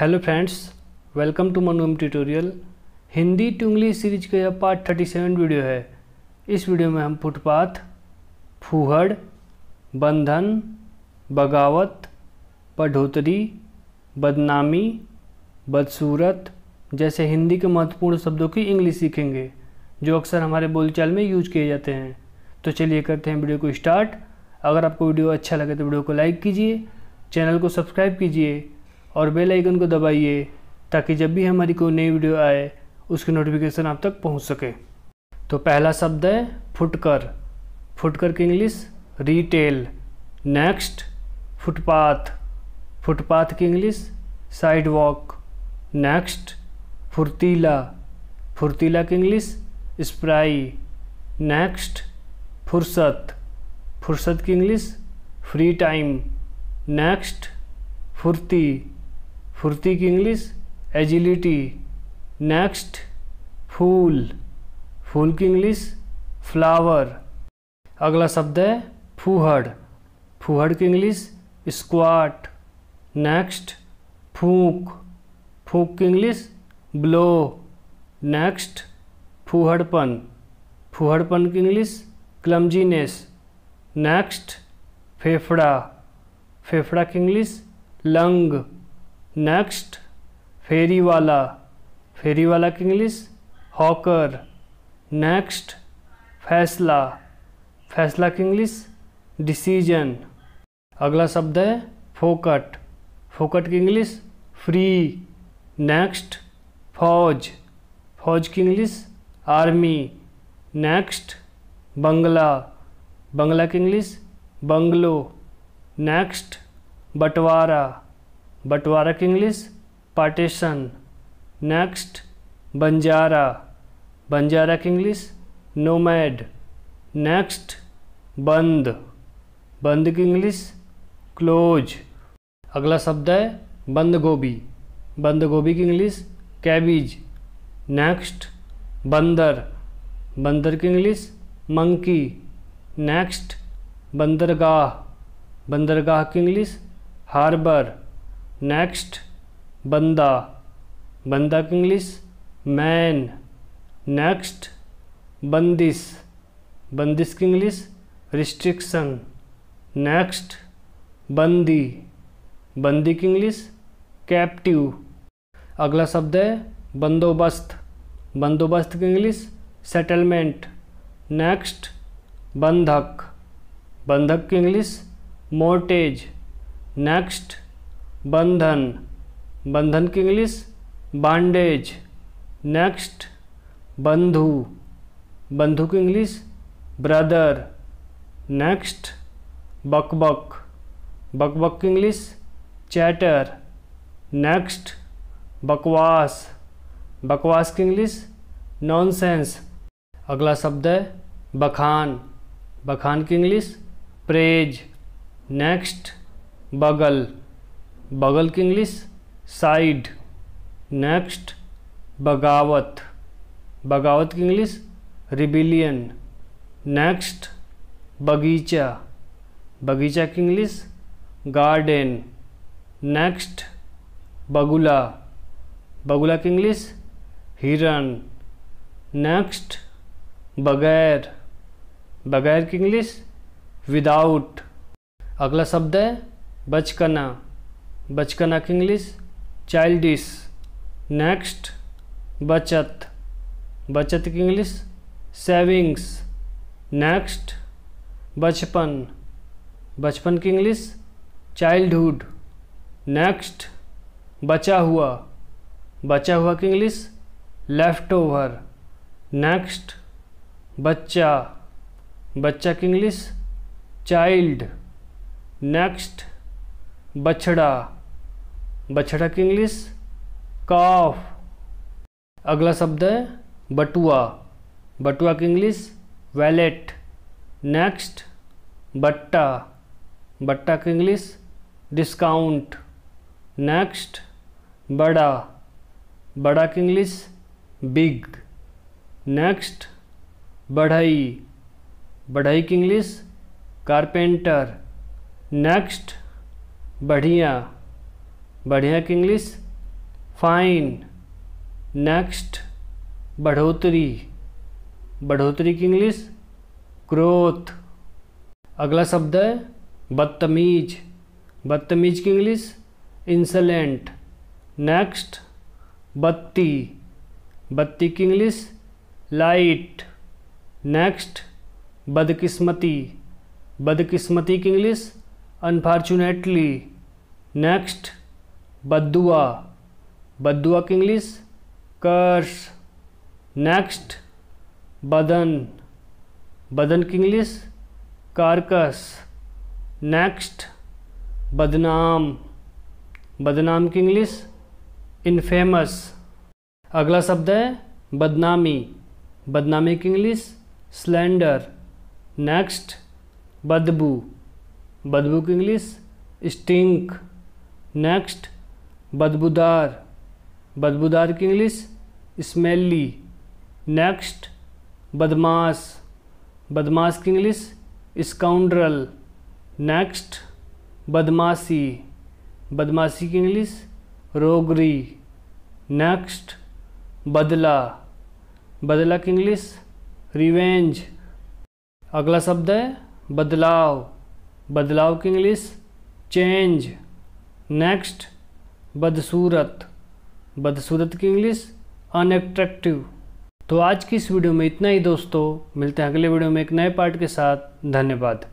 hello friends welcome to मनोम tutorial Hindi to English series का यह पार्ट थर्टी सेवन वीडियो है इस वीडियो में हम फुटपाथ फूहड़ बंधन बगावत पढ़ोतरी बदनामी बदसूरत जैसे हिंदी के महत्वपूर्ण शब्दों की इंग्लिश सीखेंगे जो अक्सर हमारे बोलचाल में यूज किए जाते हैं तो चलिए करते हैं वीडियो को स्टार्ट अगर आपको वीडियो अच्छा लगे तो वीडियो को लाइक कीजिए चैनल को सब्सक्राइब कीजिए और बेल आइकन को दबाइए ताकि जब भी हमारी कोई नई वीडियो आए उसकी नोटिफिकेशन आप तक पहुंच सके तो पहला शब्द है फुटकर फुटकर की इंग्लिश रिटेल नेक्स्ट फुटपाथ फुटपाथ की इंग्लिश साइड वॉक नेक्स्ट फुर्तीला फुर्तीला की इंग्लिश स्प्राई नेक्स्ट फुर्सत फुर्सत की इंग्लिश फ्री टाइम नेक्स्ट फुर्ती फुर्ती की इंग्लिश एजिलिटी नेक्स्ट फूल फूल की इंग्लिश फ्लावर अगला शब्द है फूहड़ फूहड़ की इंग्लिश स्क्वाट नेक्स्ट फूक फूक की इंग्लिश ब्लो नेक्स्ट फूहड़पन फूहड़पन की इंग्लिश क्लमजीनेस नेक्स्ट फेफड़ा फेफड़ा की इंग्लिश लंग नेक्स्ट फेरी वाला फेरी वाला की इंग्लिश हॉकर नेक्स्ट फैसला फैसला की इंग्लिश डिसीजन अगला शब्द है फोकट फोकट की इंग्लिश फ्री नेक्स्ट फौज फौज की इंग्लिश आर्मी नेक्स्ट बंगला बंगला की इंग्लिश बंगलो नेक्स्ट बंटवारा बटवारक इंग्लिश पार्टीशन नेक्स्ट बंजारा बंजारा इंग्लिश नोमैड नेक्स्ट बंद बंद की इंग्लिश क्लोज अगला शब्द है बंद गोभी बंद गोभी की इंग्लिश कैबिज नेक्स्ट बंदर बंदर की इंग्लिश मंकी नेक्स्ट बंदरगाह बंदरगाह की इंग्लिश हार्बर नेक्स्ट बंदा बंदा की इंग्लिश मैन नेक्स्ट बंदिश बंदिश की इंग्लिश रिस्ट्रिक्शन नेक्स्ट बंदी बंदी की इंग्लिश कैप्टिव अगला शब्द है बंदोबस्त बंदोबस्त की इंग्लिश सेटलमेंट नेक्स्ट बंधक बंधक की इंग्लिश मोर्टेज नेक्स्ट बंधन बंधन की इंग्लिश बांडेज नेक्स्ट बंधु बंधु की इंग्लिश ब्रदर नेक्स्ट बकबक बकबक की इंग्लिश चैटर नेक्स्ट बकवास बकवास की इंग्लिश नॉनसेंस अगला शब्द है बखान बखान की इंग्लिश प्रेज नेक्स्ट बगल बगल की इंग्लिश साइड नेक्स्ट बगावत बगावत की इंग्लिश रिबिलियन नेक्स्ट बगीचा बगीचा की इंग्लिश गार्डन नेक्स्ट बगुला बगुला की इंग्लिश हिरन नेक्स्ट बगैर बगैर की इंग्लिश विदाउट अगला शब्द है बचकना बचकन आख इंग्लिश चाइल्डिश नेक्स्ट बचत बचत की इंग्लिश सेविंग्स नेक्स्ट बचपन बचपन की इंग्लिश चाइल्डहुड नेक्स्ट बचा हुआ बचा हुआ की इंग्लिश लेफ्ट ओवर नेक्स्ट बच्चा बच्चा की इंग्लिश चाइल्ड नेक्स्ट बछड़ा बछड़ा की इंग्लिश काफ अगला शब्द है बटुआ बटुआ की इंग्लिश वैलेट नेक्स्ट बट्टा बट्टा की इंग्लिश डिस्काउंट नेक्स्ट बड़ा बड़ा की इंग्लिश बिग नेक्स्ट बढ़ई बढ़ई की इंग्लिश कारपेंटर नेक्स्ट बढ़िया बढ़िया की इंग्लिश फाइन नेक्स्ट बढ़ोतरी बढ़ोतरी की इंग्लिश ग्रोथ अगला शब्द है बदतमीज बदतमीज की इंग्लिश इंसलेंट नेक्स्ट बत्ती बत्ती की इंग्लिश लाइट नेक्स्ट बदकिस्मती बदकिस्मती की इंग्लिश अनफॉर्चुनेटली नेक्स्ट बदुआ बदुआ की इंग्लिश कर्स नेक्स्ट बदन बदन की इंग्लिश कारकस नेक्स्ट बदनाम बदनाम की इंग्लिश इनफेमस अगला शब्द है बदनामी बदनामी की इंग्लिश स्लेंडर नेक्स्ट बदबू बदबू की इंग्लिश स्टिंक नेक्स्ट बदबूदार बदबूदार की इंग्लिश स्मेली नेक्स्ट बदमाश बदमाश की इंग्लिश स्काउंड्रल नेक्स्ट बदमाशी बदमाशी की इंग्लिश रोगरी नेक्स्ट बदला बदला की इंग्लिश रिवेंज अगला शब्द है बदलाव बदलाव की इंग्लिश चेंज नेक्स्ट बदसूरत बदसूरत की इंग्लिश अनएट्रैक्टिव तो आज की इस वीडियो में इतना ही दोस्तों मिलते हैं अगले वीडियो में एक नए पार्ट के साथ धन्यवाद